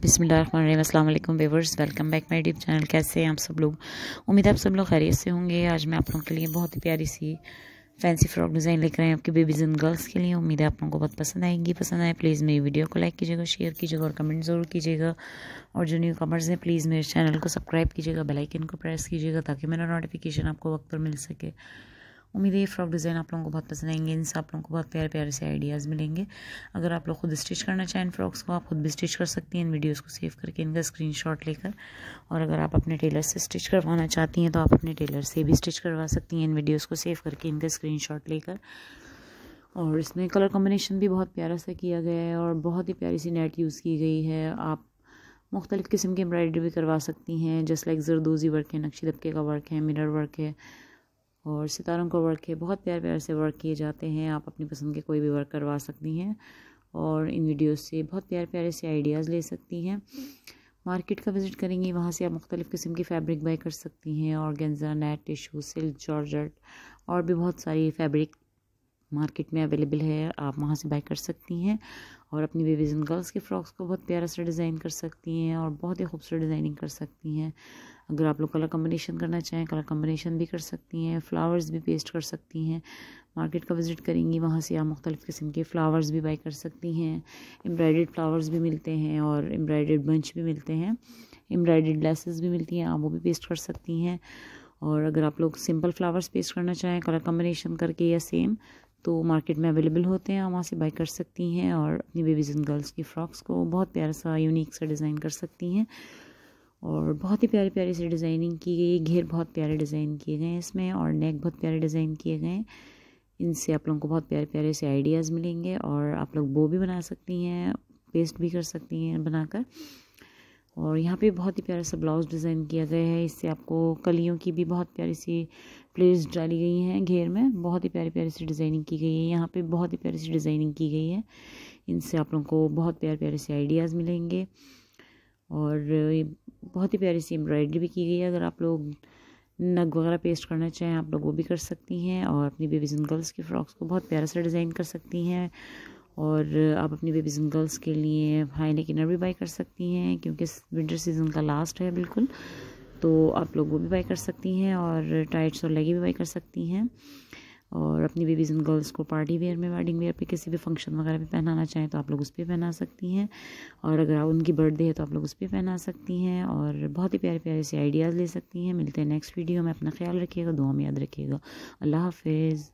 बिसमीम अल्लाम viewers welcome back my deep channel कैसे हैं आप सब लोग उम्मीद है आप सब लोग खैरियत से होंगे आज मैं आप लोगों के लिए बहुत ही प्यारी सी फैंसी फ्रॉक डिज़ाइन लेकर रहे हैं आपकी बेबीज़ एंड गर्ल्स के लिए उम्मीद है आप लोगों को बहुत पसंद आएंगी पसंद आए प्लीज़ मेरी वीडियो को लाइक कीजिएगा शेयर कीजिएगा और कमेंट ज़रूर कीजिएगा और जो न्यू कमर्स हैं प्लीज़ मेरे चैनल को सब्सक्राइब कीजिएगा बेलाइकन को प्रेस कीजिएगा ताकि मेरा नोटिफिकेशन आपको वक्त पर मिल सके उम्मीद है ये फ्रॉक डिज़ाइन आप लोगों को बहुत पसंद आएंगे इनसे आप लोगों को बहुत प्यारे प्यारे से आइडियाज़ मिलेंगे अगर आप लोग खुद स्टिच करना चाहें फ्रॉक्स को आप खुद भी स्टिच कर सकती हैं इन वीडियोज़ को सेव करके इनका स्क्रीन लेकर और अगर आप अपने टेलर से स्टिच करवाना चाहती हैं तो आप अपने टेलर से भी स्टिच करवा सकती हैं इन वीडियोज़ को सेव करके इनका स्क्रीन लेकर और इसमें कलर कॉम्बिनेशन भी बहुत प्यारा सा किया गया है और बहुत ही प्यारी सी नेट यूज़ की गई है आप मुख्तलिफ़ किस्म की एम्ब्रॉयडरी भी करवा सकती हैं जैसे लाइक जरदोज़ी वर्क है नक्शी दबके का वर्क है मिरर वर्क है और सितारों को वर्क के बहुत प्यार प्यार से वर्क किए जाते हैं आप अपनी पसंद के कोई भी वर्क करवा सकती हैं और इन वीडियोस से बहुत प्यार प्यारे से आइडियाज़ ले सकती हैं मार्केट का विज़िट करेंगी वहाँ से आप मुख्तलिफ़ किस्म की फ़ैब्रिक बाई कर सकती हैं और गेंजा नेट टिशू सिल्क जॉर्जट और भी बहुत सारी फैब्रिक मार्केट में अवेलेबल है आप वहाँ से बाय कर सकती हैं और अपनी बेबीज़ एंड गर्ल्स के फ्रॉक्स को बहुत प्यारा सा डिज़ाइन कर सकती हैं और बहुत ही खूबसूरत डिज़ाइनिंग कर सकती हैं अगर आप लोग कलर कम्बिनेशन करना चाहें कलर कम्बिनेशन भी कर सकती हैं फ्लावर्स भी पेस्ट कर सकती हैं मार्केट का विज़िट करेंगी वहाँ से आप मुख्तलिफ़ किस्म के फ़्लावर्स भी बाई कर सकती हैं एम्ब्रॉयड फ्लावर्स भी मिलते हैं और एम्ब्रॉयड बंच भी मिलते हैं एम्ब्रॉयड लेसेस भी मिलती हैं आप वो भी पेस्ट कर सकती हैं और अगर आप लोग सिंपल फ्लावर्स पेस्ट करना चाहें कलर कम्बिनेशन करके या सेम तो मार्केट में अवेलेबल होते हैं आप वहाँ से बाई कर सकती हैं और अपनी बेबीज़ एंड गर्ल्स की फ़्रॉक्स को बहुत प्यारा सा यूनिक सा डिज़ाइन कर सकती हैं और बहुत ही प्यारे प्यारे से डिज़ाइनिंग की गई घेर बहुत प्यारे डिज़ाइन किए गए हैं इसमें और नेक बहुत प्यारे डिज़ाइन किए गए हैं इनसे आप लोगों को बहुत प्यारे प्यारे से आइडियाज़ मिलेंगे और आप लोग बो भी बना सकती हैं पेस्ट भी कर सकती हैं बनाकर और यहाँ पे बहुत ही प्यारा सा ब्लाउज डिज़ाइन किया गया है इससे आपको कलियों की भी बहुत प्यारी सी प्लेट्स डाली गई हैं घेर में बहुत ही प्यारी प्यारी सी डिज़ाइनिंग की गई है यहाँ पे बहुत ही प्यारी सी डिज़ाइनिंग की गई है इनसे आप लोगों को बहुत प्यारे प्यारे से आइडियाज़ मिलेंगे और बहुत ही प्यारी सी एम्ब्रॉयडरी भी की गई है अगर आप लोग नग वगैरह पेस्ट करना चाहें आप लोग वो भी कर सकती हैं और अपनी बेबीज़ एंड गर्ल्स की फ़्रॉक्स को बहुत प्यारा सा डिज़ाइन कर सकती हैं और आप अपनी बेबीज़ एंड गर्ल्स के लिए हाई नेक इनर भी बाई कर सकती हैं क्योंकि विंटर सीज़न का लास्ट है बिल्कुल तो आप लोग वो भी बाई कर सकती हैं और टाइट्स और लेगी भी बाई कर सकती हैं और अपनी बेबीज़ एंड गर्ल्स को पार्टी वेयर में वेडिंग वेयर पे किसी भी फंक्शन वगैरह पे पहनाना चाहें तो आप लोग उस पर पहना सकती हैं और अगर उनकी बर्थडे है तो आप लोग उस पर पहना सकती हैं और बहुत ही प्यारे प्यारे से आइडियाज़ ले सकती हैं मिलते हैं नेक्स्ट वीडियो में अपना ख्याल रखिएगा दुआ में याद रखिएगा अल्लाह हाफिज़